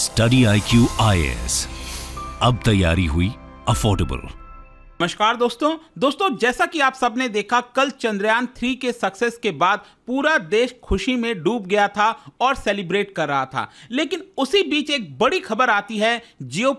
study I Q अब तैयारी हुई अफोर्डेबल नमस्कार दोस्तों दोस्तों जैसा कि आप सबने देखा कल चंद्रयान थ्री के सक्सेस के बाद पूरा देश खुशी में डूब गया था और सेलिब्रेट कर रहा था लेकिन उसी बीच एक बड़ी खबर आती है जियो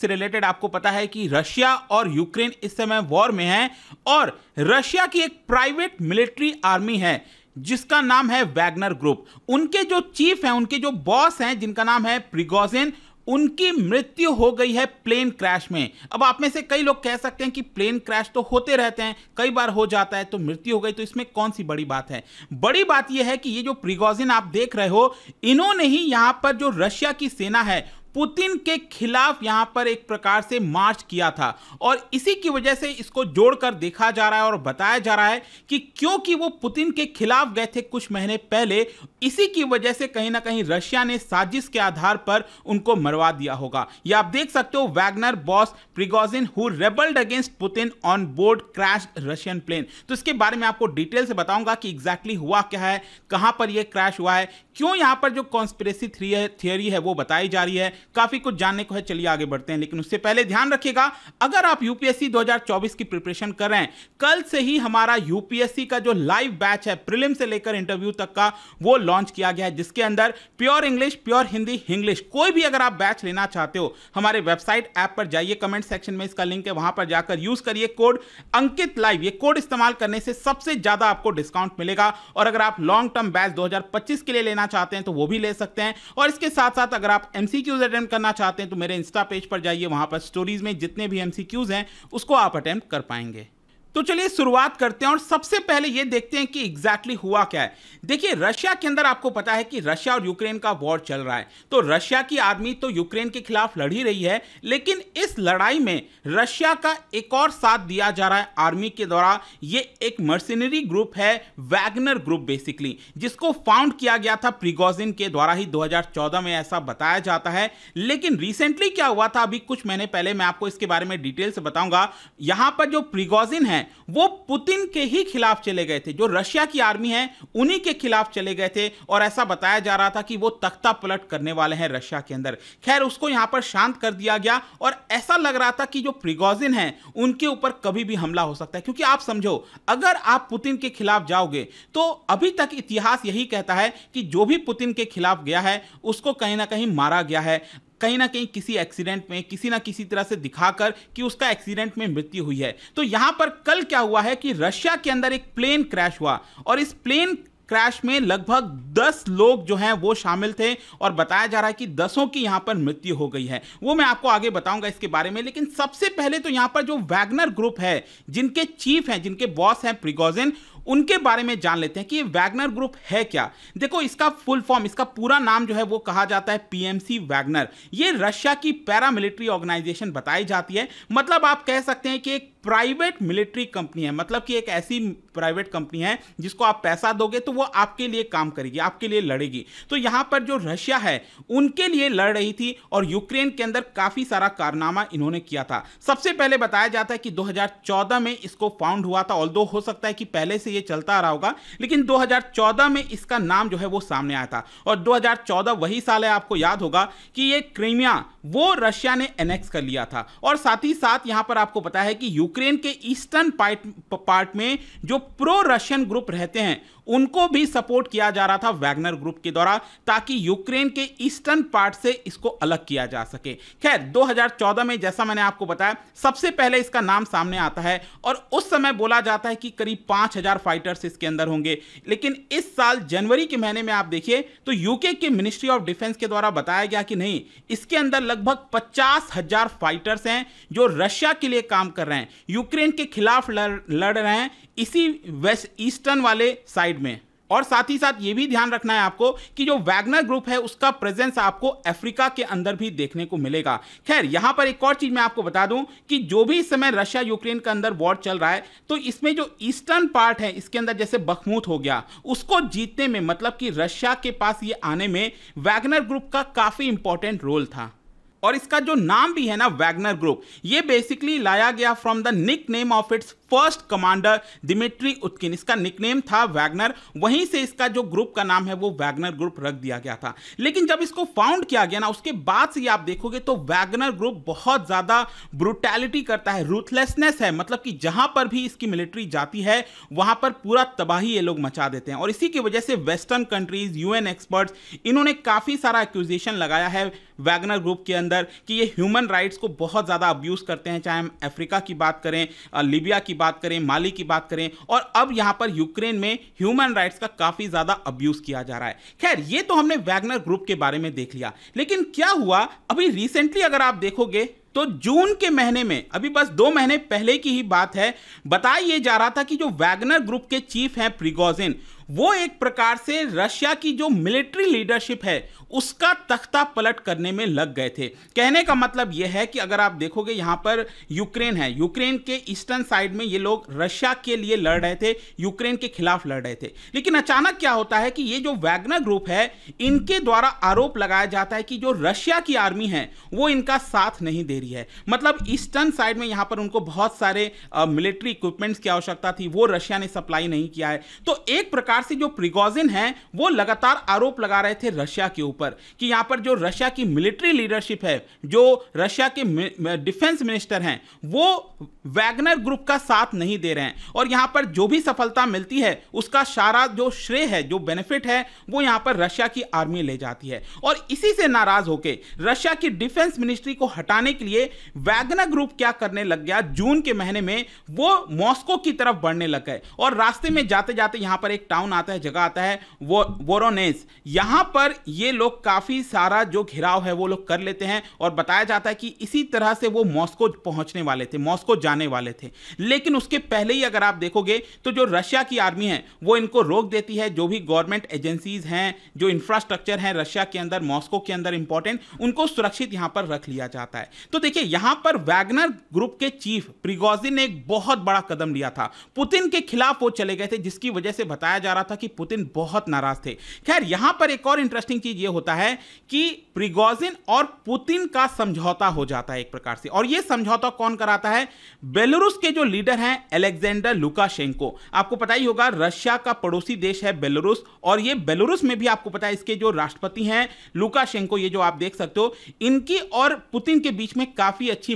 से रिलेटेड आपको पता है कि रशिया और यूक्रेन इस समय वॉर में है और रशिया की एक प्राइवेट मिलिट्री आर्मी है जिसका नाम है वैगनर ग्रुप उनके जो चीफ हैं उनके जो बॉस हैं जिनका नाम है प्रिगोजिन उनकी मृत्यु हो गई है प्लेन क्रैश में अब आप में से कई लोग कह सकते हैं कि प्लेन क्रैश तो होते रहते हैं कई बार हो जाता है तो मृत्यु हो गई तो इसमें कौन सी बड़ी बात है बड़ी बात यह है कि ये जो प्रिगोजिन आप देख रहे हो इन्होंने ही यहां पर जो रशिया की सेना है पुतिन के खिलाफ यहां पर एक प्रकार से मार्च किया था और इसी की वजह से इसको जोड़कर देखा जा रहा है और बताया जा रहा है कि क्योंकि वो पुतिन के खिलाफ गए थे कुछ महीने पहले इसी की वजह से कहीं ना कहीं रशिया ने साजिश के आधार पर उनको मरवा दिया होगा या आप देख सकते हो Wagner boss Prigozhin who rebelled against Putin on board crash Russian plane तो इसके बारे में आपको डिटेल से बताऊंगा कि एग्जैक्टली हुआ क्या है कहां पर यह क्रैश हुआ है क्यों यहां पर जो कॉन्स्पिरेसी थियरी है वो बताई जा रही है काफ़ी कुछ जानने को है चलिए आगे बढ़ते हैं लेकिन उससे पहले ध्यान रखिएगा अगर आप यूपीएससी 2024 की प्रिपरेशन कर रहे हैं कल से ही हमारा यूपीएससी का जो लाइव बैच है प्रिलिम से लेकर इंटरव्यू तक का वो लॉन्च किया गया है जिसके अंदर pure English pure Hindi English कोई भी अगर आप बैच लेना चाहते हो हमारे वेबसाइट ऐप पर जाइए कमेंट सेक्शन में इसका लिंक है वहां पर जाकर यूज करिए कोड अंकित लाइव ये कोड इस्तेमाल करने से सबसे ज्यादा आपको डिस्काउंट मिलेगा और अगर आप लॉन्ग टर्म बैच 2025 के लिए लेना चाहते हैं तो वो भी ले सकते हैं और इसके साथ साथ अगर आप एमसीक्यूज अटेम्प्ट करना चाहते हैं तो मेरे इंस्टा पेज पर जाइए वहाँ पर स्टोरीज में जितने भी एम हैं उसको आप अटैम्प्ट कर पाएंगे तो चलिए शुरुआत करते हैं और सबसे पहले ये देखते हैं कि एग्जैक्टली exactly हुआ क्या है देखिए रशिया के अंदर आपको पता है कि रशिया और यूक्रेन का वॉर चल रहा है तो रशिया की आर्मी तो यूक्रेन के खिलाफ लड़ ही रही है लेकिन इस लड़ाई में रशिया का एक और साथ दिया जा रहा है आर्मी के द्वारा ये एक मर्सिनरी ग्रुप है वैगनर ग्रुप बेसिकली जिसको फाउंड किया गया था प्रिगोजिन के द्वारा ही दो में ऐसा बताया जाता है लेकिन रिसेंटली क्या हुआ था अभी कुछ महीने पहले मैं आपको इसके बारे में डिटेल से बताऊंगा यहां पर जो प्रिगोजिन है वो पुतिन के ही खिलाफ चले गए थे जो रशिया की आर्मी है उन्हीं के खिलाफ चले गए थे और ऐसा बताया जा रहा था कि वो तख्ता पलट करने वाले हैं रशिया के अंदर खैर उसको यहां पर शांत कर दिया गया और ऐसा लग रहा था कि जो प्रिगोजिन है उनके ऊपर कभी भी हमला हो सकता है क्योंकि आप समझो अगर आप पुतिन के खिलाफ जाओगे तो अभी तक इतिहास यही कहता है कि जो भी पुतिन के खिलाफ गया है उसको कहीं ना कहीं मारा गया है कहीं ना कहीं किसी एक्सीडेंट में किसी ना किसी तरह से दिखाकर कि उसका एक्सीडेंट में मृत्यु हुई है तो यहां पर कल क्या हुआ है कि रशिया के अंदर एक प्लेन क्रैश हुआ और इस प्लेन क्रैश में लगभग 10 लोग जो हैं वो शामिल थे और बताया जा रहा है कि दसों की यहां पर मृत्यु हो गई है वो मैं आपको आगे बताऊंगा इसके बारे में लेकिन सबसे पहले तो यहां पर जो वैगनर ग्रुप है जिनके चीफ हैं जिनके बॉस हैं प्रिगोजिन उनके बारे में जान लेते हैं कि वैगनर ग्रुप है क्या देखो इसका फुल फॉर्म इसका पूरा नाम जो है वो कहा जाता है पीएमसी वैगनर ये रशिया की पैरामिलिट्री ऑर्गेनाइजेशन बताई जाती है मतलब आप कह सकते हैं कि एक प्राइवेट मिलिट्री कंपनी है मतलब कि एक ऐसी प्राइवेट कंपनी है जिसको आप पैसा दोगे तो वो आपके लिए काम करेगी आपके लिए लड़ेगी तो यहां पर जो रशिया है उनके लिए लड़ रही थी और यूक्रेन के अंदर काफी सारा कारनामा इन्होंने किया था सबसे पहले बताया जाता है कि 2014 में इसको फाउंड हुआ था ऑल हो सकता है कि पहले से ये चलता रहा होगा लेकिन 2014 में इसका नाम जो है वो सामने आया था और 2014 वही साल है आपको याद होगा कि ये क्रीमिया वो रशिया ने एनेक्स कर लिया था और साथ ही साथ यहां पर आपको पता है कि यूक्रेन के ईस्टर्न पार्ट में जो प्रो रशियन ग्रुप रहते हैं उनको भी सपोर्ट किया जा रहा था वैगनर ग्रुप के द्वारा ताकि यूक्रेन के ईस्टर्न पार्ट से इसको अलग किया जा सके खैर 2014 में जैसा मैंने आपको बताया सबसे पहले इसका नाम सामने आता है और उस समय बोला जाता है कि करीब 5000 फाइटर्स इसके अंदर होंगे लेकिन इस साल जनवरी के महीने में आप देखिए तो यूके के मिनिस्ट्री ऑफ डिफेंस के द्वारा बताया गया कि नहीं इसके अंदर लगभग पचास हजार फाइटर्स हैं जो रशिया के लिए काम कर रहे हैं यूक्रेन के खिलाफ लड़, लड़ रहे हैं इसी वेस्ट ईस्टर्न वाले साइड साइड में और साथ ही साथ ये भी ध्यान रखना है आपको कि जो वैगनर ग्रुप है उसका प्रेजेंस आपको अफ्रीका के अंदर भी देखने को मिलेगा खैर यहां पर एक और चीज मैं आपको बता दूं कि जो भी इस समय रशिया यूक्रेन के अंदर वॉर चल रहा है तो इसमें जो ईस्टर्न पार्ट है इसके अंदर जैसे बखमूत हो गया उसको जीतने में मतलब कि रशिया के पास ये आने में वैगनर ग्रुप का काफी इंपॉर्टेंट रोल था और इसका जो नाम भी है ना वैगनर ग्रुप ये बेसिकली लाया गया from the nick name of its first commander Dmitry Utkin इसका निक नेम था वैगनर वहीं से इसका जो ग्रुप का नाम है वो वैगनर ग्रुप रख दिया गया था लेकिन जब इसको फाउंड किया गया ना उसके बाद से आप देखोगे तो वैगनर ग्रुप बहुत ज़्यादा ब्रुटैलिटी करता है रूथलेसनेस है मतलब कि जहां पर भी इसकी मिलिट्री जाती है वहां पर पूरा तबाही ये लोग मचा देते हैं और इसी की वजह से वेस्टर्न कंट्रीज यूएन एक्सपर्ट्स इन्होंने काफ़ी सारा एक्यूजेशन लगाया है वैगनर ग्रुप के अंदर कि ये ह्यूमन राइट्स को बहुत ज़्यादा अब्यूज़ करते हैं चाहे हम अफ्रीका की बात करें लीबिया की बात करें माली की बात करें और अब यहाँ पर यूक्रेन में ह्यूमन राइट्स का काफ़ी ज़्यादा अब्यूज़ किया जा रहा है खैर ये तो हमने वैगनर ग्रुप के बारे में देख लिया लेकिन क्या हुआ अभी रिसेंटली अगर आप देखोगे तो जून के महीने में अभी बस दो महीने पहले की ही बात है बताया जा रहा था कि जो वैगनर ग्रुप के चीफ हैं प्रिगोजिन वो एक प्रकार से रशिया की जो मिलिट्री लीडरशिप है उसका तख्ता पलट करने में लग गए थे कहने का मतलब यह है कि अगर आप देखोगे यहां पर यूक्रेन है यूक्रेन के ईस्टर्न साइड में ये लोग रशिया के लिए लड़ रहे थे यूक्रेन के खिलाफ लड़ रहे थे लेकिन अचानक क्या होता है कि ये जो वैगनर ग्रुप है इनके द्वारा आरोप लगाया जाता है कि जो रशिया की आर्मी है वो इनका साथ नहीं दे रही है मतलब ईस्टर्न साइड में यहां पर उनको बहुत सारे मिलिट्री इक्विपमेंट्स की आवश्यकता थी वो रशिया ने सप्लाई नहीं किया है तो एक प्रकार प्रकार से जो प्रिगोजिन है वो लगातार आरोप लगा रहे थे रशिया के ऊपर कि यहाँ पर जो रशिया की मिलिट्री लीडरशिप है जो रशिया के डिफेंस मिनिस्टर हैं वो वैगनर ग्रुप का साथ नहीं दे रहे हैं और यहाँ पर जो भी सफलता मिलती है उसका सारा जो श्रेय है जो बेनिफिट है वो यहाँ पर रशिया की आर्मी ले जाती है और इसी से नाराज होकर रशिया की डिफेंस मिनिस्ट्री को हटाने के लिए वैगनर ग्रुप क्या करने लग गया जून के महीने में वो मॉस्को की तरफ बढ़ने लग गए और रास्ते में जाते जाते यहाँ पर एक टाउन टाउन आता है जगह आता है वो वोरोनेस यहाँ पर ये लोग काफ़ी सारा जो घिराव है वो लोग कर लेते हैं और बताया जाता है कि इसी तरह से वो मॉस्को पहुँचने वाले थे मॉस्को जाने वाले थे लेकिन उसके पहले ही अगर आप देखोगे तो जो रशिया की आर्मी है वो इनको रोक देती है जो भी गवर्नमेंट एजेंसीज हैं जो इंफ्रास्ट्रक्चर हैं रशिया के अंदर मॉस्को के अंदर इंपॉर्टेंट उनको सुरक्षित यहाँ पर रख लिया जाता है तो देखिए यहाँ पर वैगनर ग्रुप के चीफ प्रिगोजिन ने एक बहुत बड़ा कदम लिया था पुतिन के खिलाफ वो चले गए थे जिसकी वजह से बताया जा रहा था कि पुतिन बहुत नाराज थे खैर यहां पर एक और इंटरेस्टिंग चीज यह होता है कि प्रिगोजिन और पुतिन का समझौता हो जाता है एक प्रकार से और यह समझौता कौन कराता है बेलारूस के जो लीडर हैं एलेक्जेंडर लुकाशेंको आपको पता ही होगा रशिया का पड़ोसी देश है बेलारूस और ये बेलारूस में भी आपको पता है इसके जो राष्ट्रपति हैं लुकाशेंको ये जो आप देख सकते हो इनकी और पुतिन के बीच में काफी अच्छी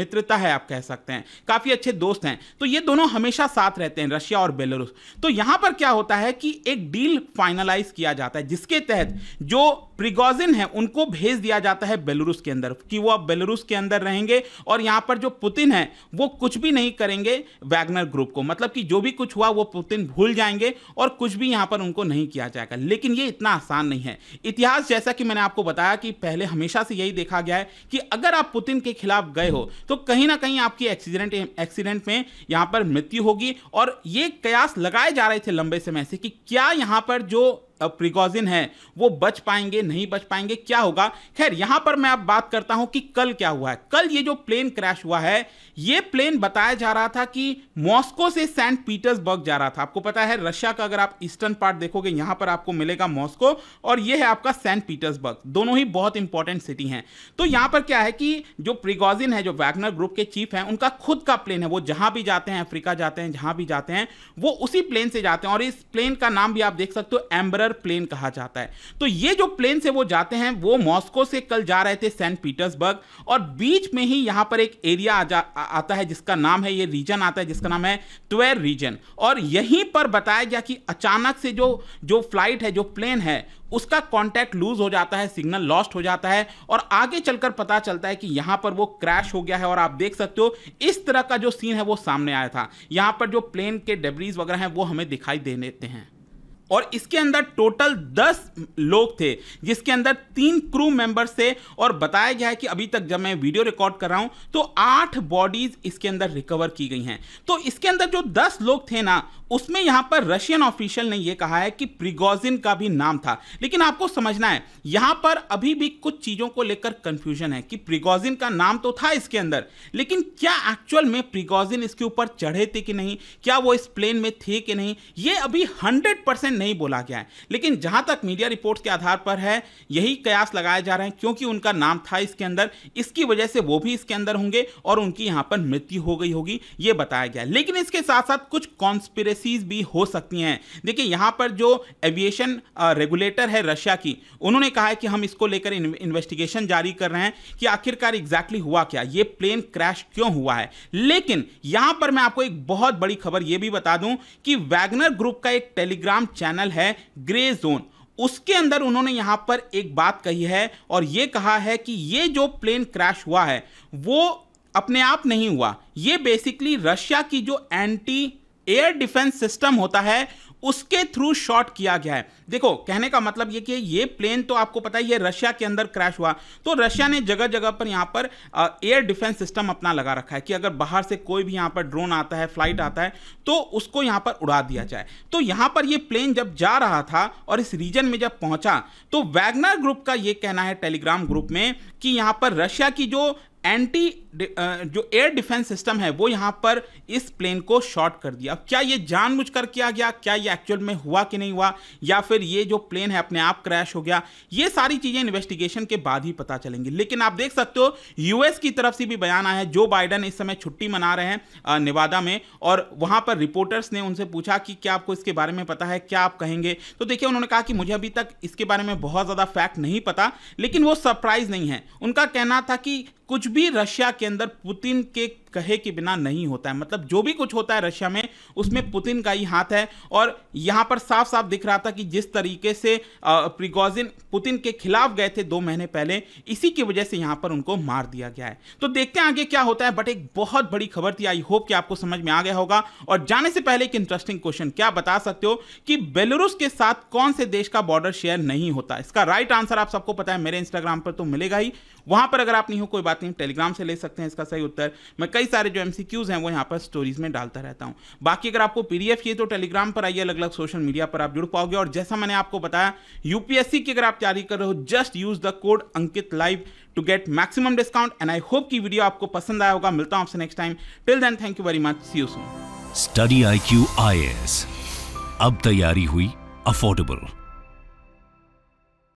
मित्रता है आप कह सकते हैं काफी अच्छे दोस्त हैं तो ये दोनों हमेशा साथ रहते हैं रशिया और बेलारूस तो यहां पर क्या होता है कि एक डील फाइनलाइज किया जाता है जिसके तहत जो प्रिगोजिन है उनको भेज दिया जाता है बेलारूस के अंदर कि वो अब बेलारूस के अंदर रहेंगे और यहाँ पर जो पुतिन है वो कुछ भी नहीं करेंगे वैगनर ग्रुप को मतलब कि जो भी कुछ हुआ वो पुतिन भूल जाएंगे और कुछ भी यहाँ पर उनको नहीं किया जाएगा लेकिन ये इतना आसान नहीं है इतिहास जैसा कि मैंने आपको बताया कि पहले हमेशा से यही देखा गया है कि अगर आप पुतिन के खिलाफ गए हो तो कहीं ना कहीं आपकी एक्सीडेंट एक्सीडेंट में यहाँ पर मृत्यु होगी और ये कयास लगाए जा रहे थे लंबे मुंबई से मैसेज कि क्या यहाँ पर जो प्रिकॉशन है वो बच पाएंगे नहीं बच पाएंगे क्या होगा खैर यहां पर मैं अब बात करता हूं कि कल क्या हुआ है कल ये जो प्लेन क्रैश हुआ है ये प्लेन बताया जा रहा था कि मॉस्को से सेंट पीटर्सबर्ग जा रहा था आपको पता है रशिया का अगर आप ईस्टर्न पार्ट देखोगे यहां पर आपको मिलेगा मॉस्को और ये है आपका सेंट पीटर्सबर्ग दोनों ही बहुत इंपॉर्टेंट सिटी हैं तो यहां पर क्या है कि जो प्रिकॉजिन है जो वैगनर ग्रुप के चीफ हैं उनका खुद का प्लेन है वो जहां भी जाते हैं अफ्रीका जाते हैं जहां भी जाते हैं वो उसी प्लेन से जाते हैं और इस प्लेन का नाम भी आप देख सकते हो एम्बर टेरर प्लेन कहा जाता है तो ये जो प्लेन से वो जाते हैं वो मॉस्को से कल जा रहे थे सेंट पीटर्सबर्ग और बीच में ही यहां पर एक एरिया आ जा, आ, आता है जिसका नाम है ये रीजन आता है जिसका नाम है ट्वेर रीजन और यहीं पर बताया गया कि अचानक से जो जो फ्लाइट है जो प्लेन है उसका कांटेक्ट लूज हो जाता है सिग्नल लॉस्ट हो जाता है और आगे चलकर पता चलता है कि यहां पर वो क्रैश हो गया है और आप देख सकते हो इस तरह का जो सीन है वो सामने आया था यहां पर जो प्लेन के डेबरीज वगैरह हैं वो हमें दिखाई देने देते हैं और इसके अंदर टोटल दस लोग थे जिसके अंदर तीन क्रू मेंबर्स थे और बताया गया है कि अभी तक जब मैं वीडियो रिकॉर्ड कर रहा हूं तो आठ बॉडीज इसके अंदर रिकवर की गई हैं तो इसके अंदर जो दस लोग थे ना उसमें यहां पर रशियन ऑफिशियल ने यह कहा है कि प्रिगोजिन का भी नाम था लेकिन आपको समझना है यहां पर अभी भी कुछ चीजों को लेकर कंफ्यूजन है कि प्रिगोजिन का नाम तो था इसके अंदर लेकिन क्या एक्चुअल में प्रिगोजिन इसके ऊपर चढ़े थे कि नहीं क्या वो इस प्लेन में थे कि नहीं ये अभी हंड्रेड परसेंट नहीं बोला गया है लेकिन जहां तक मीडिया रिपोर्ट के आधार पर है यही कयास लगाए जा रहे हैं क्योंकि उनका नाम था इसके अंदर इसकी वजह से वो भी इसके अंदर होंगे और उनकी यहां पर मृत्यु हो गई होगी ये बताया गया लेकिन इसके साथ साथ कुछ कॉन्स्पिरसीज भी हो सकती हैं देखिए यहां पर जो एविएशन रेगुलेटर है रशिया की उन्होंने कहा है कि हम इसको लेकर इन्वेस्टिगेशन जारी कर रहे हैं कि आखिरकार एग्जैक्टली हुआ क्या ये प्लेन क्रैश क्यों हुआ है लेकिन यहां पर मैं आपको एक बहुत बड़ी खबर यह भी बता दूं कि वैगनर ग्रुप का एक टेलीग्राम चैनल है ग्रे जोन उसके अंदर उन्होंने यहां पर एक बात कही है और यह कहा है कि ये जो प्लेन क्रैश हुआ है वो अपने आप नहीं हुआ ये बेसिकली रशिया की जो एंटी एयर डिफेंस सिस्टम होता है उसके थ्रू शॉट किया गया है देखो कहने का मतलब ये कि ये प्लेन तो आपको पता है रशिया के अंदर क्रैश हुआ तो रशिया ने जगह जगह पर यहाँ पर एयर डिफेंस सिस्टम अपना लगा रखा है कि अगर बाहर से कोई भी यहाँ पर ड्रोन आता है फ्लाइट आता है तो उसको यहाँ पर उड़ा दिया जाए तो यहाँ पर ये प्लेन जब जा रहा था और इस रीजन में जब पहुंचा तो वैगनर ग्रुप का ये कहना है टेलीग्राम ग्रुप में कि यहाँ पर रशिया की जो एंटी uh, जो एयर डिफेंस सिस्टम है वो यहाँ पर इस प्लेन को शॉट कर दिया अब क्या ये जानबूझकर किया गया क्या ये एक्चुअल में हुआ कि नहीं हुआ या फिर ये जो प्लेन है अपने आप क्रैश हो गया ये सारी चीज़ें इन्वेस्टिगेशन के बाद ही पता चलेंगी लेकिन आप देख सकते हो यूएस की तरफ से भी बयान आया है जो बाइडन इस समय छुट्टी मना रहे हैं निवादा uh, में और वहाँ पर रिपोर्टर्स ने उनसे पूछा कि क्या आपको इसके बारे में पता है क्या आप कहेंगे तो देखिए उन्होंने कहा कि मुझे अभी तक इसके बारे में बहुत ज़्यादा फैक्ट नहीं पता लेकिन वो सरप्राइज नहीं है उनका कहना था कि कुछ भी रशिया के अंदर पुतिन के कहे के बिना नहीं होता है मतलब जो भी कुछ होता है रशिया में उसमें पुतिन का ही हाथ है और यहाँ पर साफ साफ दिख रहा था कि जिस तरीके से प्रिगोजिन पुतिन के खिलाफ गए थे दो महीने पहले इसी की वजह से यहाँ पर उनको मार दिया गया है तो देखते हैं आगे क्या होता है बट एक बहुत बड़ी खबर थी आई होप कि आपको समझ में आ गया होगा और जाने से पहले एक इंटरेस्टिंग क्वेश्चन क्या बता सकते हो कि बेलरूस के साथ कौन से देश का बॉर्डर शेयर नहीं होता इसका राइट आंसर आप सबको पता है मेरे इंस्टाग्राम पर तो मिलेगा ही वहां पर अगर आप नहीं हो कोई बात नहीं टेलीग्राम से ले सकते हैं इसका सही उत्तर मैं कई कई सारे जो एमसीक्यूज हैं वो यहाँ पर स्टोरीज में डालता रहता हूँ बाकी अगर आपको पीडीएफ चाहिए तो टेलीग्राम पर आइए अलग अलग सोशल मीडिया पर आप जुड़ पाओगे और जैसा मैंने आपको बताया यूपीएससी की अगर आप तैयारी कर रहे हो just use the code Ankit live to get maximum discount and I hope की वीडियो आपको पसंद आया होगा मिलता हूँ आपसे next time till then thank you very much see you soon Study I Q I A S तैयारी हुई अफोर्डेबल